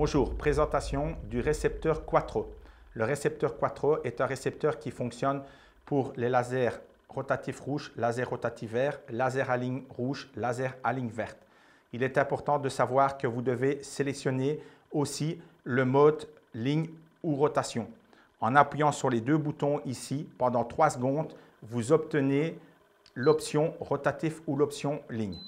Bonjour, présentation du récepteur Quattro. Le récepteur Quattro est un récepteur qui fonctionne pour les lasers rotatifs rouges, laser rotatifs vert, laser à ligne rouge, laser à ligne verte. Il est important de savoir que vous devez sélectionner aussi le mode ligne ou rotation. En appuyant sur les deux boutons ici pendant 3 secondes, vous obtenez l'option rotatif ou l'option ligne.